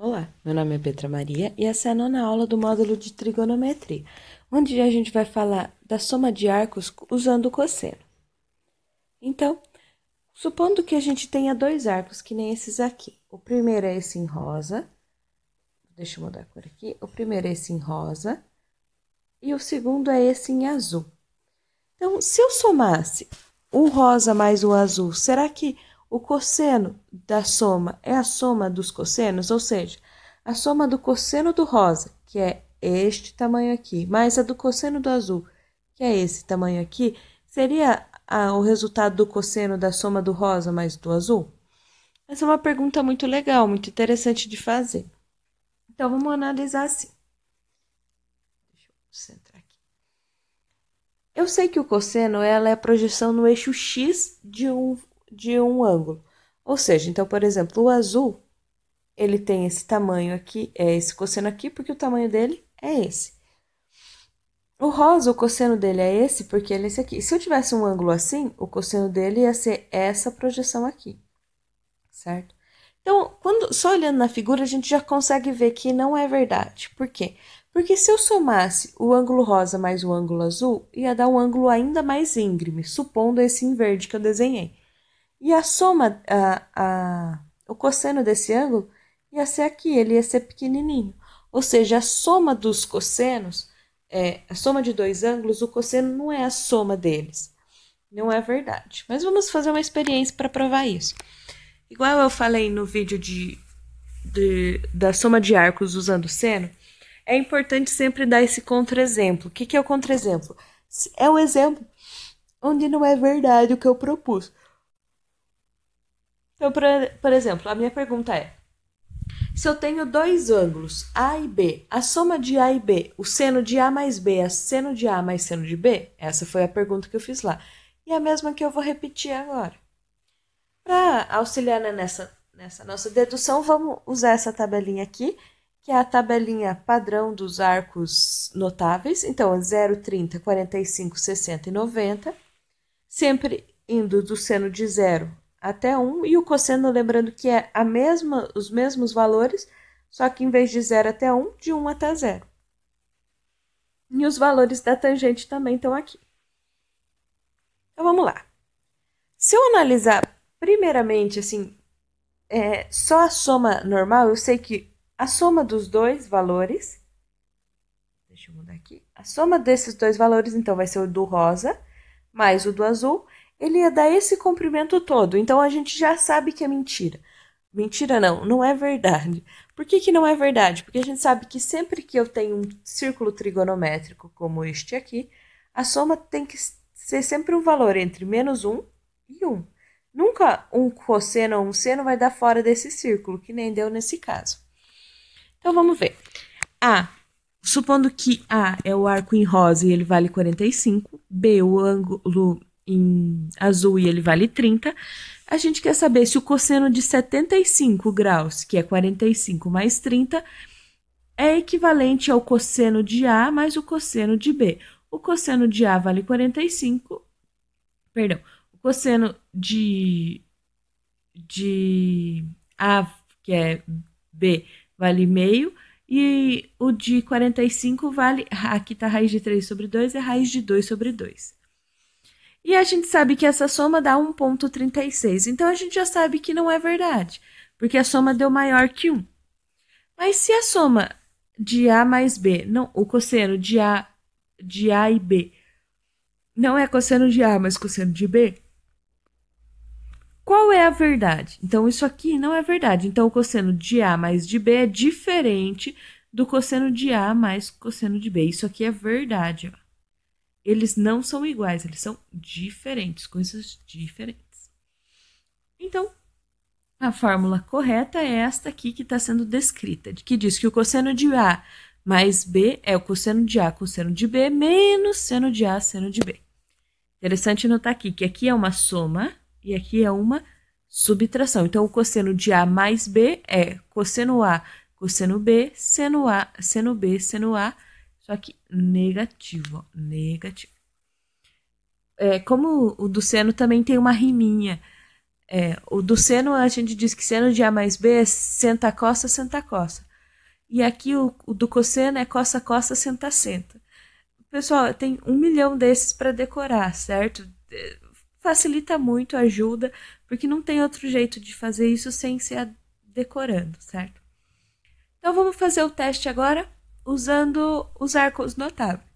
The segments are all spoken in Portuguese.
Olá, meu nome é Petra Maria e essa é a nona aula do módulo de trigonometria, onde a gente vai falar da soma de arcos usando o cosseno. Então, supondo que a gente tenha dois arcos que nem esses aqui. O primeiro é esse em rosa, deixa eu mudar a cor aqui. O primeiro é esse em rosa e o segundo é esse em azul. Então, se eu somasse o rosa mais o azul, será que o cosseno da soma é a soma dos cossenos, ou seja, a soma do cosseno do rosa, que é este tamanho aqui, mais a do cosseno do azul, que é esse tamanho aqui, seria a, o resultado do cosseno da soma do rosa mais do azul? Essa é uma pergunta muito legal, muito interessante de fazer. Então, vamos analisar assim. Deixa eu centrar aqui. Eu sei que o cosseno ela é a projeção no eixo x de um de um ângulo. Ou seja, então, por exemplo, o azul, ele tem esse tamanho aqui, é esse cosseno aqui, porque o tamanho dele é esse. O rosa, o cosseno dele é esse, porque ele é esse aqui. Se eu tivesse um ângulo assim, o cosseno dele ia ser essa projeção aqui, certo? Então, quando, só olhando na figura, a gente já consegue ver que não é verdade. Por quê? Porque se eu somasse o ângulo rosa mais o ângulo azul, ia dar um ângulo ainda mais íngreme, supondo esse em verde que eu desenhei. E a soma, a, a, o cosseno desse ângulo ia ser aqui, ele ia ser pequenininho. Ou seja, a soma dos cossenos, é, a soma de dois ângulos, o cosseno não é a soma deles. Não é verdade. Mas vamos fazer uma experiência para provar isso. Igual eu falei no vídeo de, de, da soma de arcos usando seno, é importante sempre dar esse exemplo O que, que é o exemplo É o exemplo onde não é verdade o que eu propus. Então, por, por exemplo, a minha pergunta é: se eu tenho dois ângulos A e B, a soma de A e B, o seno de A mais B é seno de A mais seno de B? Essa foi a pergunta que eu fiz lá. E a mesma que eu vou repetir agora. Para auxiliar nessa, nessa nossa dedução, vamos usar essa tabelinha aqui, que é a tabelinha padrão dos arcos notáveis. Então, é 0, 30, 45, 60 e 90. Sempre indo do seno de 0 até 1 e o cosseno, lembrando que é a mesma, os mesmos valores, só que em vez de 0 até 1, de 1 até 0. E os valores da tangente também estão aqui. Então vamos lá. Se eu analisar primeiramente assim, é, só a soma normal, eu sei que a soma dos dois valores, deixa eu mudar aqui, a soma desses dois valores então vai ser o do rosa mais o do azul ele ia dar esse comprimento todo. Então a gente já sabe que é mentira. Mentira não, não é verdade. Por que, que não é verdade? Porque a gente sabe que sempre que eu tenho um círculo trigonométrico como este aqui, a soma tem que ser sempre um valor entre menos 1 e 1. Nunca um cosseno ou um seno vai dar fora desse círculo, que nem deu nesse caso. Então vamos ver. A. Supondo que A é o arco em rosa e ele vale 45, B, o ângulo em azul e ele vale 30, a gente quer saber se o cosseno de 75 graus, que é 45 mais 30, é equivalente ao cosseno de A mais o cosseno de B. O cosseno de A vale 45, perdão, o cosseno de, de A, que é B, vale meio, e o de 45 vale, aqui está raiz de 3 sobre 2, é raiz de 2 sobre 2. E a gente sabe que essa soma dá 1,36. Então a gente já sabe que não é verdade, porque a soma deu maior que 1. Mas se a soma de A mais B, não, o cosseno de A, de A e B, não é cosseno de A, mas cosseno de B, qual é a verdade? Então isso aqui não é verdade. Então o cosseno de A mais de B é diferente do cosseno de A mais cosseno de B. Isso aqui é verdade. Ó. Eles não são iguais, eles são diferentes, coisas diferentes. Então, a fórmula correta é esta aqui que está sendo descrita, que diz que o cosseno de A mais B é o cosseno de A, cosseno de B, menos seno de A, seno de B. Interessante notar aqui que aqui é uma soma e aqui é uma subtração. Então, o cosseno de A mais B é cosseno A, cosseno B, seno A, seno B, seno A, só que negativo, ó, negativo. É, como o do seno também tem uma riminha. É, o do seno a gente diz que seno de A mais B é senta costa, senta costa. E aqui o, o do cosseno é costa, costa, senta, senta. Pessoal, tem um milhão desses para decorar, certo? É, facilita muito, ajuda, porque não tem outro jeito de fazer isso sem ser decorando, certo? Então vamos fazer o teste agora? usando os arcos notáveis.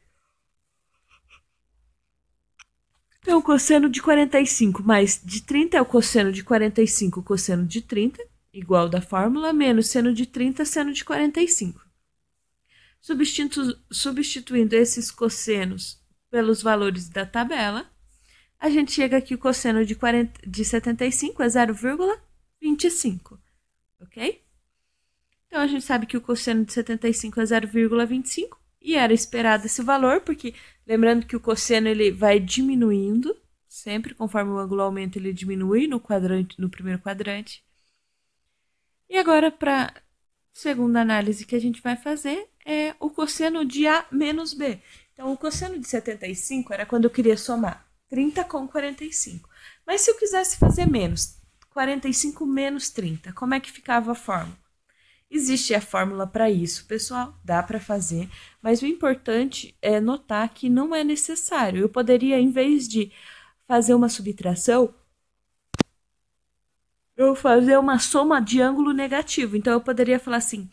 Então, o cosseno de 45 mais de 30 é o cosseno de 45, cosseno de 30, igual da fórmula, menos seno de 30, seno de 45. Substitu substituindo esses cossenos pelos valores da tabela, a gente chega aqui o cosseno de, 40, de 75 é 0,25, ok? Então a gente sabe que o cosseno de 75 é 0,25 e era esperado esse valor, porque lembrando que o cosseno ele vai diminuindo, sempre conforme o ângulo aumenta ele diminui no quadrante, no primeiro quadrante. E agora para segunda análise que a gente vai fazer é o cosseno de A menos B. Então, o cosseno de 75 era quando eu queria somar 30 com 45. Mas se eu quisesse fazer menos, 45 menos 30, como é que ficava a fórmula? Existe a fórmula para isso, pessoal, dá para fazer, mas o importante é notar que não é necessário. Eu poderia, em vez de fazer uma subtração, eu fazer uma soma de ângulo negativo. Então, eu poderia falar assim,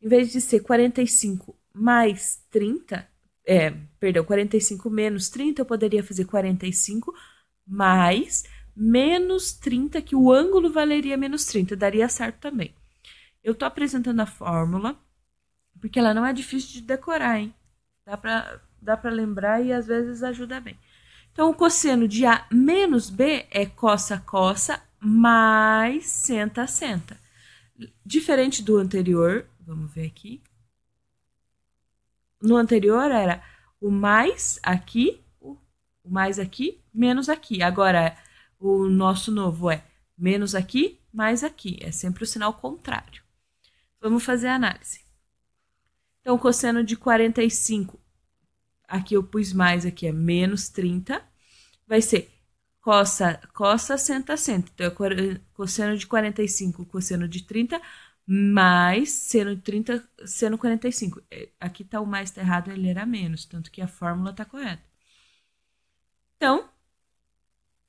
em vez de ser 45 mais 30, é, perdão, 45 menos 30, eu poderia fazer 45 mais menos 30, que o ângulo valeria menos 30, daria certo também. Eu tô apresentando a fórmula, porque ela não é difícil de decorar, hein? Dá para dá pra lembrar e às vezes ajuda bem. Então, o cosseno de A menos B é coça, coça, mais senta, senta. Diferente do anterior, vamos ver aqui. No anterior era o mais aqui, o mais aqui, menos aqui. Agora, o nosso novo é menos aqui, mais aqui. É sempre o sinal contrário. Vamos fazer a análise. Então, cosseno de 45, aqui eu pus mais, aqui é menos 30, vai ser coça, coça, senta, senta. Então, é cosseno de 45, cosseno de 30, mais seno de 30, seno 45. É, aqui está o mais tá errado, ele era menos, tanto que a fórmula está correta. Então,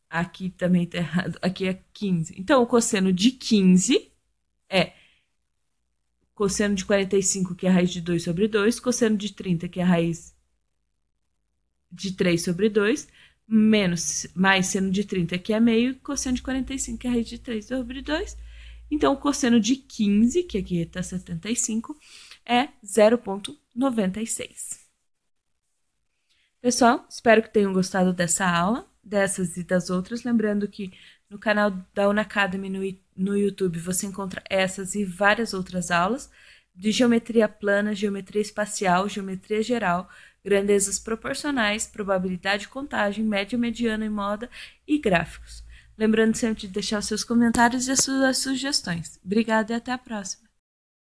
aqui também está errado, aqui é 15. Então, o cosseno de 15 é cosseno de 45, que é a raiz de 2 sobre 2, cosseno de 30, que é a raiz de 3 sobre 2, menos, mais seno de 30, que é meio, cosseno de 45, que é a raiz de 3 sobre 2. Então, o cosseno de 15, que aqui está 75, é 0,96. Pessoal, espero que tenham gostado dessa aula, dessas e das outras. Lembrando que no canal da Unacademy no, no YouTube você encontra essas e várias outras aulas de geometria plana, geometria espacial, geometria geral, grandezas proporcionais, probabilidade de contagem, média, mediana e moda e gráficos. Lembrando sempre de deixar os seus comentários e as suas sugestões. Obrigada e até a próxima!